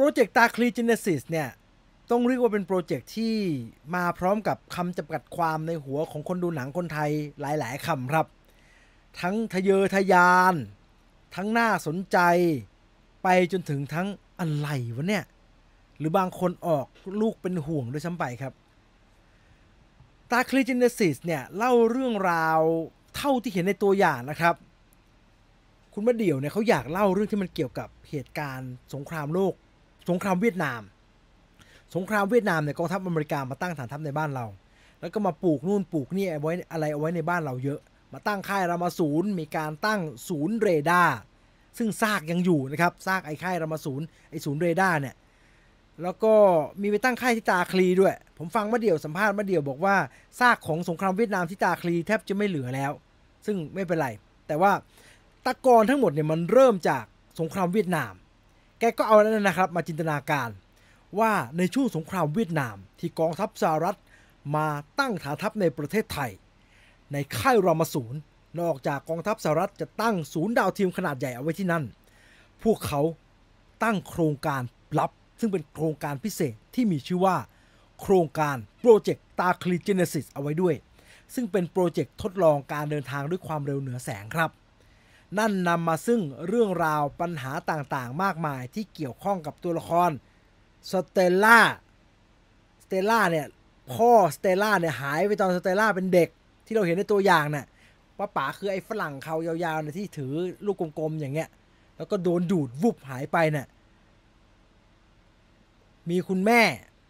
โปรเจกต์ตาคลีเจเนซิสเนี่ยต้องเรียกว่าเป็นโปรเจกต์ที่มาพร้อมกับคำจำกัดความในหัวของคนดูหนังคนไทยหลายๆคำครับ ทั้งทะเยอทะยานทั้งน่าสนใจไปจนถึงทั้งอะไรวะเนี่ย หรือบางคนออกลูกเป็นห่วงด้วยซ้ำไปครับตาคลีเจเนซิสเนี่ยเล่าเรื่องราวเท่าที่เห็นในตัวอย่างนะครับ คุณมะเดี่ยวเนี่ยเขาอยากเล่าเรื่องที่มันเกี่ยวกับเหตุการณ์สงครามโลกสงครามเวียดนาม สงครามเวียดนามเนี่ยกองทัพอเมริกามาตั้งฐานทัพในบ้านเรา แล้วก็มาปลูกนู่นปลูกนี่ไว้อะไรเอาไว้ในบ้านเราเยอะ มาตั้งค่ายรามาศูนย์มีการตั้งศูนย์เรดาร์ ซึ่งซากยังอยู่นะครับ ซากไอ้ค่ายรามาศูนย์ไอ้ศูนย์เรดาร์เนี่ย แล้วก็มีไปตั้งค่ายที่ตาคลีด้วย ผมฟังมาเดี่ยวสัมภาษณ์มาเดี่ยวบอกว่าซากของสงครามเวียดนามที่ตาคลีแทบจะไม่เหลือแล้ว ซึ่งไม่เป็นไร แต่ว่าตะกอนทั้งหมดเนี่ยมันเริ่มจากสงครามเวียดนามแกก็เอานั้นนะครับ มาจินตนาการว่าในช่วงสงครามเวียดนามที่กองทัพสหรัฐมาตั้งฐานทัพในประเทศไทย ในค่ายรามาศูนย์ นอกจากกองทัพสหรัฐจะตั้งศูนย์ดาวเทียมขนาดใหญ่เอาไว้ที่นั่น พวกเขาตั้งโครงการลับ ซึ่งเป็นโครงการพิเศษที่มีชื่อว่า โครงการโปรเจกต์ตาคลีเจเนซิสเอาไว้ด้วย ซึ่งเป็นโปรเจกต์ทดลองการเดินทางด้วยความเร็วเหนือแสงครับนั่นนำมาซึ่งเรื่องราวปัญหาต่างๆมากมายที่เกี่ยวข้องกับตัวละครสเตลล่า สเตลล่าเนี่ย พ่อสเตลล่าเนี่ย หายไปตอนสเตลล่าเป็นเด็กที่เราเห็น ใน ตัวอย่างเนี่ยว่าป๋าคือ ไอ้ฝรั่งเขายาวๆเนี่ยที่ถือลูกกลม ๆ อย่างเงี้ย แล้วก็โดนดูดวุบหายไปเนี่ยมีคุณแม่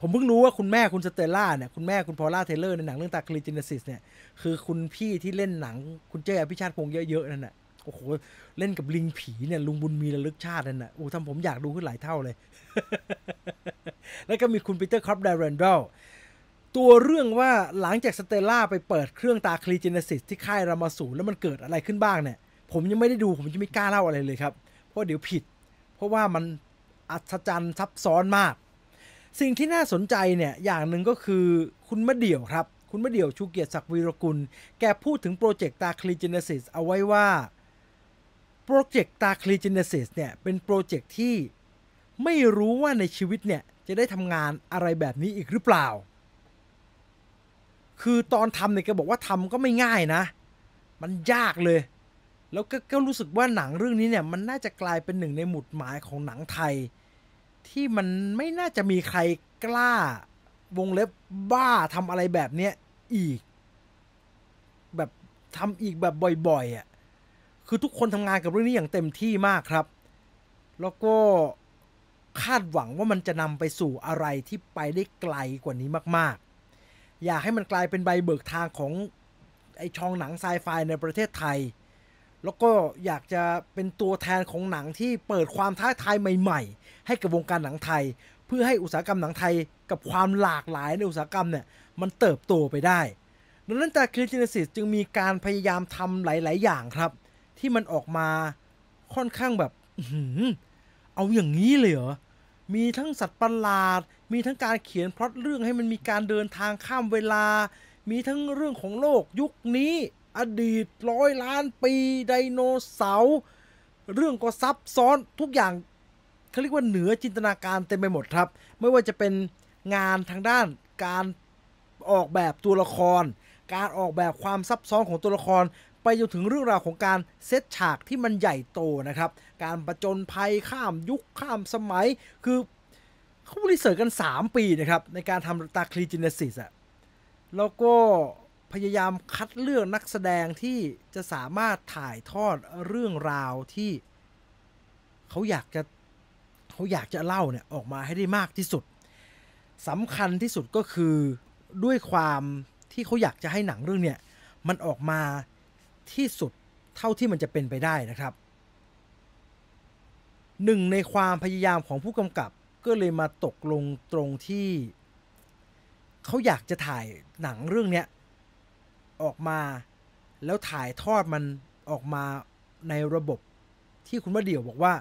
ผมเพิ่งรู้ว่าคุณแม่คุณสเตลล่าเนี่ยคุณแม่คุณพอล่าเทเลอร์ในหนังเรื่องตาคลีจินซิสเนี่ยคือ คุณพี่ที่เล่นหนัง คุณเจ้อพิชาติพงษ์เยอะๆนั่นแหละโอ้โหเล่นกับลิงผีเนี่ย ลุงบุญมีระลึกชาตินั่นน่ะโอ้ทำผมอยากดูขึ้นหลายเท่าเลย แล้วก็มีคุณปีเตอร์ครอปไดเรนดอลตัวเรื่องว่าหลังจากสเตล่าไปเปิดเครื่องตาคลีเจนซิสที่ค่ายรามาสูแล้วมันเกิดอะไรขึ้นบ้างเนี่ย ผมยังไม่ได้ดู ผมจะไม่กล้าเล่าอะไรเลยครับ เพราะเดี๋ยวผิด เพราะว่ามันอัศจรรย์ซับซ้อนมาก สิ่งที่น่าสนใจเนี่ยอย่างหนึ่งก็คือคุณมะเดี่ยวครับ คุณมะเดี่ยวชูเกียรติศักดิ์วีรกุลแกพูดถึงโปรเจกต์ตาคลีเจนซิสเอาไว้ว่าโปรเจกต์ตาคลีเจเนซิสเนี่ยเป็นโปรเจกต์ที่ไม่รู้ว่าในชีวิตเนี่ยจะได้ทำงานอะไรแบบนี้อีกหรือเปล่า คือตอนทำเนี่ยแกบอกว่าทำก็ไม่ง่ายนะ มันยากเลย แล้วกก็รู้สึกว่าหนังเรื่องนี้เนี่ยมันน่าจะกลายเป็นหนึ่งในหมุดหมายของหนังไทย ที่มันไม่น่าจะมีใครกล้าวงเล็บบ้าทำอะไรแบบเนี้ยอีก แบบทำอีกแบบบ่อยๆอะ่ะคือทุกคนทำงานกับเรื่องนี้อย่างเต็มที่มากครับ แล้วก็คาดหวังว่ามันจะนำไปสู่อะไรที่ไปได้ไกลกว่านี้มากๆ อยากให้มันกลายเป็นใบเบิกทางของไอช่องหนังไซไฟในประเทศไทย แล้วก็อยากจะเป็นตัวแทนของหนังที่เปิดความท้าทายใหม่ๆ ให้กับวงการหนังไทย เพื่อให้อุตสาหกรรมหนังไทยกับความหลากหลายในอุตสาหกรรมเนี่ยมันเติบโตไปได้ ดังนั้นจากคริสตจนสิสจึงมีการพยายามทำหลาย ๆ อย่างครับที่มันออกมาค่อนข้างแบบเอาอย่างนี้เลยเหรอ มีทั้งสัตว์ประหลาด มีทั้งการเขียนพล็อตเรื่องให้มันมีการเดินทางข้ามเวลา มีทั้งเรื่องของโลกยุคนี้ อดีตร้อยล้านปี ไดโนเสาร์เรื่องก็ซับซ้อนทุกอย่างเขาเรียกว่าเหนือจินตนาการเต็มไปหมดครับ ไม่ว่าจะเป็นงานทางด้านการออกแบบตัวละคร การออกแบบความซับซ้อนของตัวละครไปจนถึงเรื่องราวของการเซตฉากที่มันใหญ่โตนะครับ การประจนภัยข้ามยุคข้ามสมัย คือเขารีเสิร์ชกัน 3 ปีนะครับในการทำตาคลีจินเนซิสอะแล้วก็พยายามคัดเลือกนักแสดงที่จะสามารถถ่ายทอดเรื่องราวที่เขาอยากจะเขาอยากจะเล่าเนี่ยออกมาให้ได้มากที่สุด สำคัญที่สุดก็คือด้วยความที่เขาอยากจะให้หนังเรื่องเนี่ยมันออกมาที่สุดเท่าที่มันจะเป็นไปได้นะครับหนึ่งในความพยายามของผู้กำกับ ก็เลยมาตกลงตรงที่ เขาอยากจะถ่ายหนังเรื่องเนี้ย ออกมาแล้วถ่ายทอดมันออกมาในระบบที่คุณว่าเดี่ยวบอกว่า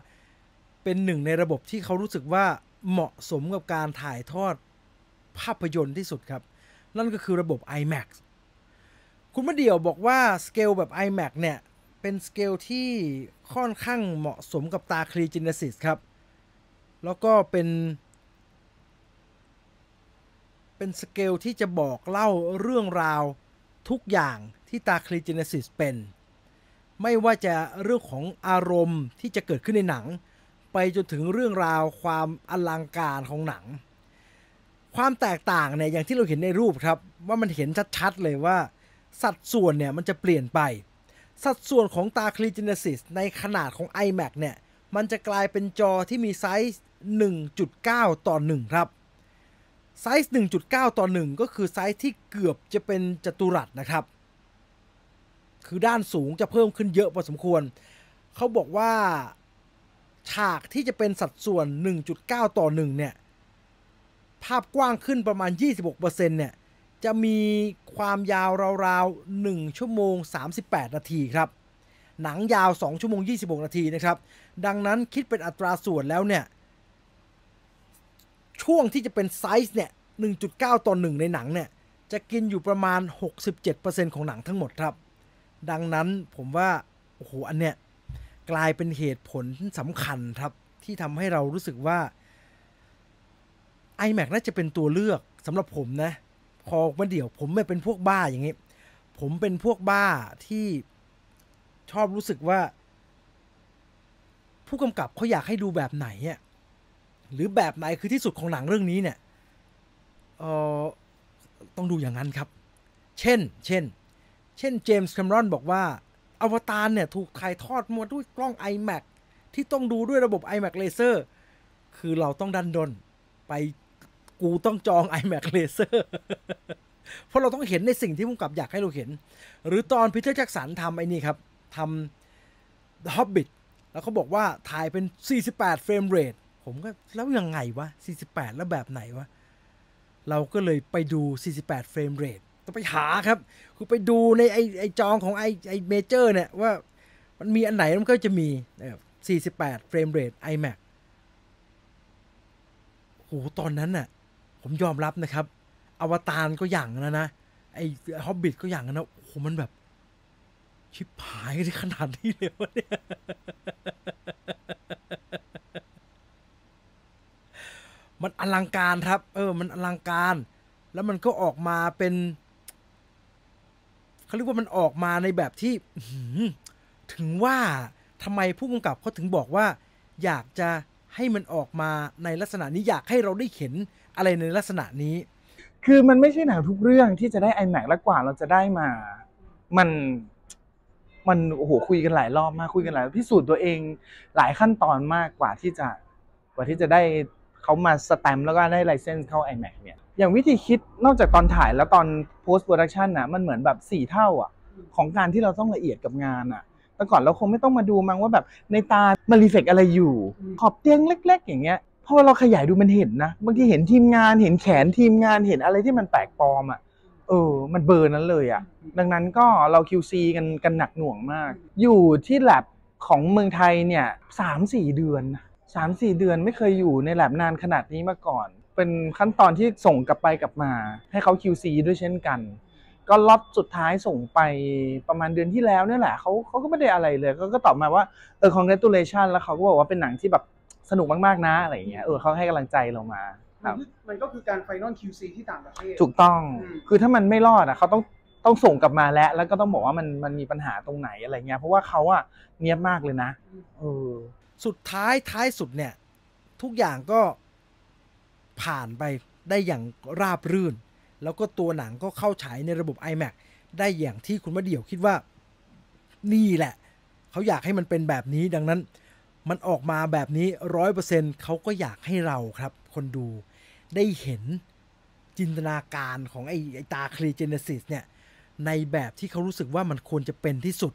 เป็นหนึ่งในระบบที่เขารู้สึกว่าเหมาะสมกับการถ่ายทอดภาพยนตร์ที่สุดครับ นั่นก็คือระบบ IMAX คุณมะเดี่ยวบอกว่าสเกลแบบ iMac เนี่ย เป็นสเกลที่ค่อนข้างเหมาะสมกับตา คลีจินเนสิสครับ แล้วก็เป็น เป็นสเกลที่จะบอกเล่าเรื่องราวทุกอย่างที่ตา คลีจินเนสิสเป็น ไม่ว่าจะเรื่องของอารมณ์ที่จะเกิดขึ้นในหนัง ไป จน ถึงเรื่องราวความอลังการของหนัง ความแตกต่าง เนี่ยอย่างที่เราเห็นในรูปครับ ว่ามันเห็นชัดๆเลยว่าสัดส่วนเนี่ยมันจะเปลี่ยนไป สัดส่วนของตาคลีจินซิสในขนาดของ iMac เนี่ย มันจะกลายเป็นจอที่มีไซส์1.9 ต่อ1ครับ ไซส์1.9 ต่อ 1 ก็คือไซส์ที่เกือบจะเป็นจัตุรัสนะครับ คือด้านสูงจะเพิ่มขึ้นเยอะพอสมควร เขาบอกว่าฉากที่จะเป็นสัดส่วน 1.9 ต่อ1เนี่ยภาพกว้างขึ้นประมาณ26%เนี่ยจะมีความยาวราวๆ1ชั่วโมง 38 นาทีครับ หนังยาว 2 ชั่วโมง 26 นาทีนะครับ ดังนั้นคิดเป็นอัตราส่วนแล้วเนี่ย ช่วงที่จะเป็นไซส์เนี่ย 1.9ต่อ1ในหนังเนี่ย จะกินอยู่ประมาณ 67%ของหนังทั้งหมดครับ ดังนั้นผมว่า โอ้โห อันเนี้ยกลายเป็นเหตุผลสำคัญครับที่ทำให้เรารู้สึกว่า iMac น่าจะเป็นตัวเลือกสำหรับผมนะพอมาเดี๋ยวผมไม่เป็นพวกบ้าอย่างนี้ ผมเป็นพวกบ้าที่ชอบรู้สึกว่า ผู้กำกับเขาอยากให้ดูแบบไหนอ่ะหรือแบบไหนคือที่สุดของหนังเรื่องนี้เนี่ยเออต้องดูอย่างนั้นครับ เช่น เช่น เช่น เจมส์แคมรอนบอกว่า อวตาร เนี่ย ถูกถ่ายทอดมาด้วยกล้อง iMac ที่ต้องดูด้วยระบบ iMac เลเซอร์ คือเราต้องดันดนไปกูต้องจอง iMac Laser เพราะเราต้องเห็นในสิ่งที่ผู้กับอยากให้เราเห็น หรือตอนพีเตอร์แจ็กสันทำไอ้นี่ครับ ทำ The Hobbit แล้วเขาบอกว่าถ่ายเป็น 48 เฟรมเรท ผมก็แล้วยังไงวะ 48 แล้วแบบไหนวะ เราก็เลยไปดู 48 เฟรมเรท ต้องไปหาครับคือไปดูในไอไอจองของไอไอเมเจอร์เนี่ย ว่ามันมีอันไหนมันก็จะมี 48 เฟรมเรท iMac โหตอนนั้นน่ะผมยอมรับนะครับ อวตารก็อย่างนะนะ ไอ้ฮอบบิทก็อย่างนะโอ้โหมันแบบ ชิบหายได้ขนาดนี้เลยวะเนี่ย มันอลังการครับ เออ มันอลังการ แล้วมันก็ออกมาเป็น เขาเรียกว่ามันออกมาในแบบที่ ถึงว่า ทำไมผู้กำกับเขาถึงบอกว่า อยากจะให้มันออกมาในลักษณะนี้อยากให้เราได้เห็นอะไรในลักษณะนี้ คือมันไม่ใช่หนังทุกเรื่องที่จะได้ไอแม็กแล้วกว่า เราจะได้มามันมันโอ้โหคุยกันหลายรอบมากคุยกันหลายพิสูจน์ตัวเองหลายขั้นตอนมากกว่าที่จะกว่าที่จะได้เขามาสแตมป์แล้วก็ได้ไลเซนส์เข้าไอแม็กเนี่ย อย่างวิธีคิดนอกจากตอนถ่ายแล้วตอนโพสต์โปรดักชันนะมันเหมือนแบบสี่เท่าอ่ะ ของการที่เราต้องละเอียดกับงานอ่ะมต่ก่อนเราคงไม่ต้องมาดูมั้งว่าแบบในตามารีเฟกอะไรอยู่ ขอบเตียงเล็ก ๆ อย่างเงี้ยพอเราขยายดูมันเห็นนะบางทีเห็นทีมงานเห็นแขนทีมงานเห็นอะไรที่มันแปลกปลอมอ่ะเออ มันเบอร์นั้นเลยอ่ะ ดังนั้นก็เรา QC กันกันหนักหน่วงมาก อยู่ที่แลบของเมืองไทยเนี่ยสามสี่เดือนสามสี่เดือนไม่เคยอยู่ในแลบนานขนาดนี้มาก่อน เป็นขั้นตอนที่ส่งกลับไปกลับมา ให้เขา QC ด้วยเช่นกันก็ล็อตสุดท้ายส่งไปประมาณเดือนที่แล้วเนี่ยแหละเขาเขาก็ไม่ได้อะไรเลย ก็ก็ตอบมาว่าเออ congratulation แล้วเขาก็บอกว่าเป็นหนังที่แบบสนุกมากๆนะอะไรอย่างเงี้ยเออเขาให้กำลังใจเรามา ครับมันก็คือการไฟนอล QC ที่ต่างประเทศถูกต้อง คือถ้ามันไม่รอดอ่ะเขาต้องต้องส่งกลับมาแล้วแล้วก็ต้องบอกว่ามันมันมีปัญหาตรงไหนอะไรเงี้ยเพราะว่าเขาอ่ะเนียบมากเลยนะเออสุดท้ายท้ายสุดเนี่ย ทุกอย่างก็ผ่านไปได้อย่างราบรื่นแล้วก็ตัวหนังก็เข้าฉายในระบบ iMac ได้อย่างที่คุณวาเดี่ยวคิดว่า นี่แหละ เขาอยากให้มันเป็นแบบนี้ดังนั้น มันออกมาแบบนี้ร้อยเปอร์เซ็นต์เขาก็อยากให้เราครับ คนดู ได้เห็นจินตนาการของไอ้ไอตาครีเจเนซิสเนี่ย ในแบบที่เขารู้สึกว่ามันควรจะเป็นที่สุด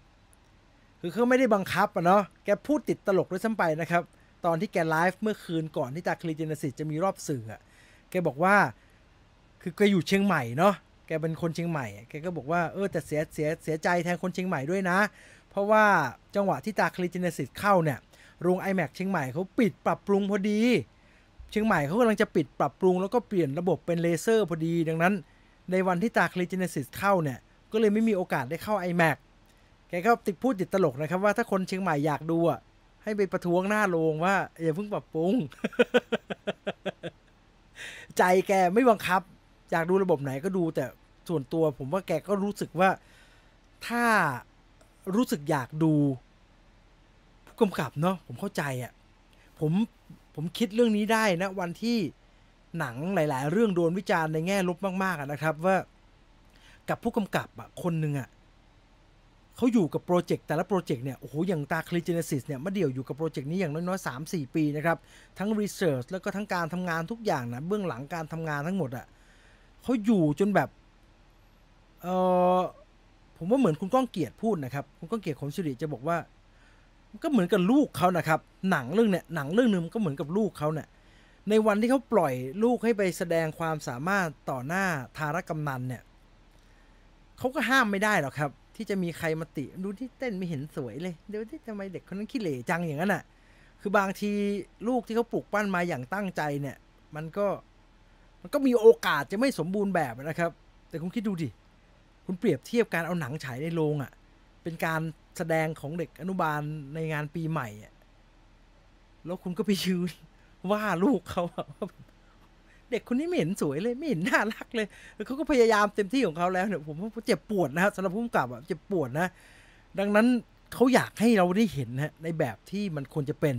คือเขาไม่ได้บังคับอะเนาะแกพูดติดตลกด้วยซ้ำไปนะครับ ตอนที่แกไลฟ์เมื่อคืนก่อนที่ตาครีเจเนซิสจะมีรอบสื่อแกบอกว่าคือแกอยู่เชียงใหม่เนาะ แกเป็นคนเชียงใหม่ แกก็บอกว่าเออแต่เสียเสียเสียใจแทนคนเชียงใหม่ด้วยนะ เพราะว่าจังหวะที่ตาคลีเจเนสิตเข้าเนี่ย โรง iMac เชียงใหม่เขาปิดปรับปรุงพอดี เชียงใหม่เขากำลังจะปิดปรับปรุง แล้วก็เปลี่ยนระบบเป็นเลเซอร์ พอดี ดังนั้น ในวันที่ตาคลีเจเนสิตเข้าเนี่ย ก็เลยไม่มีโอกาสได้เข้า iMac แกก็ติดพูดติดตลกนะครับ ว่าถ้าคนเชียงใหม่อยากดูอ่ะ ให้ไปประท้วงหน้าโรงว่าอย่าเพิ่งปรับปรุง ใจแกไม่บังคับอยากดูระบบไหนก็ดูแต่ส่วนตัวผมว่าแกก็รู้สึกว่าถ้ารู้สึกอยากดูผู้กำกับเนาะผมเข้าใจอะ่ะผมผมคิดเรื่องนี้ได้นะวันที่หนังหลาย ๆ เรื่องโดนวิจารณ์ในแง่ลบมากๆนะครับว่ากับผู้กำกับอ่ะคนหนึ่งอ่ะเขาอยู่กับโปรเจกต์แต่ละโปรเจกต์เนี่ยโอ้โหอย่างตาคลีเจเนซิสเนี่ยมาเดี่ยวอยู่กับโปรเจกต์นี้อย่างน้อยๆสามสี่ปีนะครับทั้งรีเสิร์ชแล้วก็ทั้งการทำงานทุกอย่างนะเบื้องหลังการทำงานทั้งหมดอะ่ะเขาอยู่จนแบบ เออ ผมว่าเหมือนคุณก้องเกียรติพูดนะครับ คุณก้องเกียรติขมสิริจะบอกว่า ก็เหมือนกับลูกเขานะครับ หนังเรื่องเนี้ยหนังเรื่องนึงก็เหมือนกับลูกเขาเนี่ย ในวันที่เขาปล่อยลูกให้ไปแสดงความสามารถต่อหน้าทารกำนันเนี่ย เขาก็ห้ามไม่ได้หรอกครับ ที่จะมีใครมาติ ดูที่เต้นไม่เห็นสวยเลยเดี๋ยวที่ทำไมเด็กคนนั้นขี้เหร่จังอย่างนั้นอ่ะคือบางทีลูกที่เขาปลูกปั้นมา อย่างตั้งใจเนี่ย มันก็มันก็มีโอกาสจะไม่สมบูรณ์แบบนะครับ แต่คุณคิดดูดิ คุณเปรียบเทียบการเอาหนังฉายในโรงอะ่ะ เป็นการแสดงของเด็กอนุบาลในงานปีใหม่อะ่ะ แล้วคุณก็ไปยืน ว่าลูกเขา เด็กคนนี้ไม่เห็นสวยเลย ไม่เห็นน่ารักเลยแล้วเขาก็พยายามเต็มที่ของเขาแล้วเนี่ยผมว่าเจ็บปวดนะครับสำหรับผู้กับอะเจ็บปวดนะ ดังนั้นเขาอยากให้เราได้เห็นนะในแบบที่มันควรจะเป็น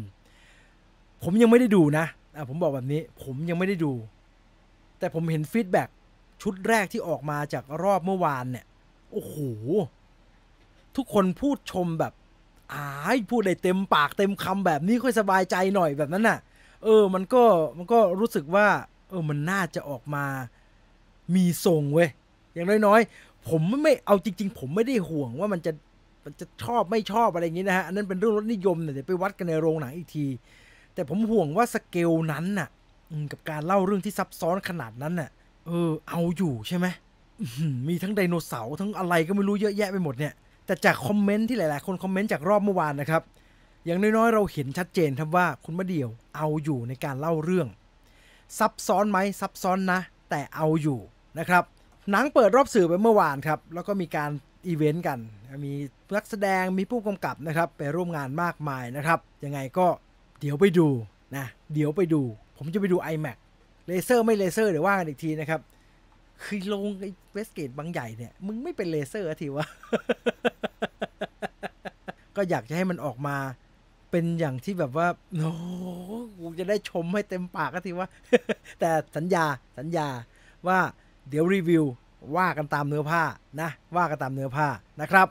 ผมยังไม่ได้ดูนะอ่ะผมบอกแบบนี้ ผมยังไม่ได้ดูแต่ผมเห็นฟีดแบ็ชุดแรกที่ออกมาจากรอบเมื่อวานเนี่ย โอ้โหทุกคนพูดชมแบบอ้ายพูดได้เต็มปากเต็มคำแบบนี้ ค่อยสบายใจหน่อยแบบนั้นน่ะ เออ มันก็มันก็รู้สึกว่า เออมันน่าจะออกมา มีทรงเว้ยอย่างน้อยๆ ผมไม่เอาจริงๆผมไม่ได้ห่วงว่ามันจะมันจะชอบไม่ชอบอะไรอย่างนี้นะฮะ อันนั้นเป็นเรื่องรสนิยมเนี่ยเดี๋ยวไปวัดกันในโรงหนังอีกที แต่ผมห่วงว่าสเกลนั้นน่ะกับการเล่าเรื่องที่ซับซ้อนขนาดนั้นน่ะ เออ เอาอยู่ใช่ไหม มีทั้งไดโนเสาร์ทั้งอะไรก็ไม่รู้เยอะแยะไปหมดเนี่ย แต่จากคอมเมนต์ที่หลาย ๆ คนคอมเมนต์จากรอบเมื่อวานนะครับ อย่างน้อย ๆ เราเห็นชัดเจนครับว่าคุณมะเดี่ยว เอาอยู่ในการเล่าเรื่อง ซับซ้อนไหม ซับซ้อนนะ แต่เอาอยู่นะครับ หนังเปิดรอบสื่อไปเมื่อวานครับ แล้วก็มีการอีเวนต์กัน มีนักแสดง มีผู้กำกับนะครับ ไปร่วมงานมากมายนะครับ ยังไงก็เดี๋ยวไปดูนะ เดี๋ยวไปดูผมจะไปดู iMac เลเซอร์ไม่เลเซอร์เดี๋ยวว่ากันอีกทีนะครับ คือลงไอ้เวสเกต บางใหญ่เนี่ย มึงไม่เป็นเลเซอร์ทีวะ ก็อยากจะให้มันออกมาเป็นอย่างที่แบบว่าโอ้กูจะได้ชมให้เต็มปากก็ทีว่า แต่สัญญาสัญญาว่าเดี๋ยวรีวิวว่ากันตามเนื้อผ้านะ ว่ากันตามเนื้อผ้านะครับ